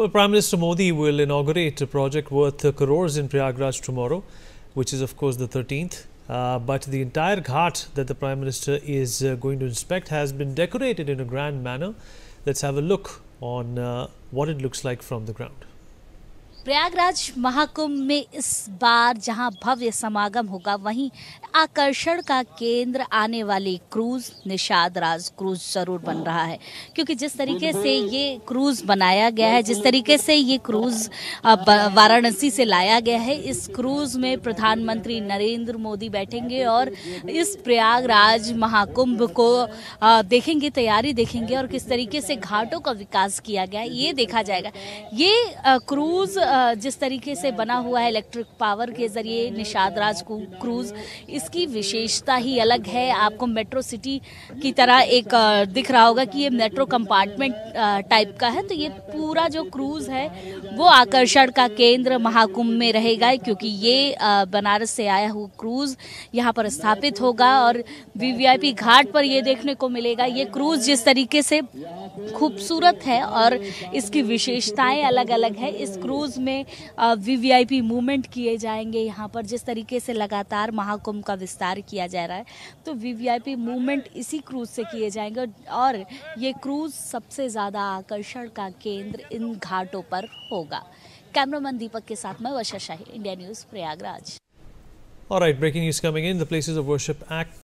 Well, Prime Minister Modi will inaugurate a project worth crores in Prayagraj tomorrow, which is, of course, the 13th. Uh, but the entire ghat that the Prime Minister is uh, going to inspect has been decorated in a grand manner. Let's have a look on uh, what it looks like from the ground. Prayagraj Mahakumbh में इस बार जहां भव्य समागम होगा वहीं आकर्षण का केंद्र आने वाली क्रूज निषाद राज क्रूज जरूर बन रहा है क्योंकि जिस तरीके से ये क्रूज बनाया गया है जिस तरीके से ये क्रूज वाराणसी से लाया गया है इस क्रूज में प्रधानमंत्री नरेंद्र मोदी बैठेंगे और इस प्रयागराज महाकुंभ को देखेंगे तैयारी देखेंगे और किस तरीके से घाटों का विकास किया गया ये देखा जाएगा ये क्रूज जिस तरीके से बना हुआ है इलेक्ट्रिक पावर के ज़रिए निषाद राज क्रूज़ इसकी विशेषता ही अलग है आपको मेट्रो सिटी की तरह एक दिख रहा होगा कि ये मेट्रो कंपार्टमेंट टाइप का है तो ये पूरा जो क्रूज़ है वो आकर्षण का केंद्र महाकुंभ में रहेगा क्योंकि ये बनारस से आया हुआ क्रूज़ यहाँ पर स्थापित होगा और वीवीआईपी घाट पर ये देखने को मिलेगा ये क्रूज़ जिस तरीके से खूबसूरत है और इसकी विशेषताएं अलग अलग है इस क्रूज़ वी में वीवीआईपी मूवमेंट किए जाएंगे यहाँ पर जिस तरीके से लगातार महाकुंभ का विस्तार किया जा रहा है तो वीवीआईपी मूवमेंट इसी क्रूज़ से किए जाएंगे और ये क्रूज़ सबसे ज़्यादा आकर्षण का केंद्र इन घाटों पर होगा कैमरामैन दीपक के साथ में Varsha Shahi India News Prayagraj All right, breaking news coming in. The Places of Worship Act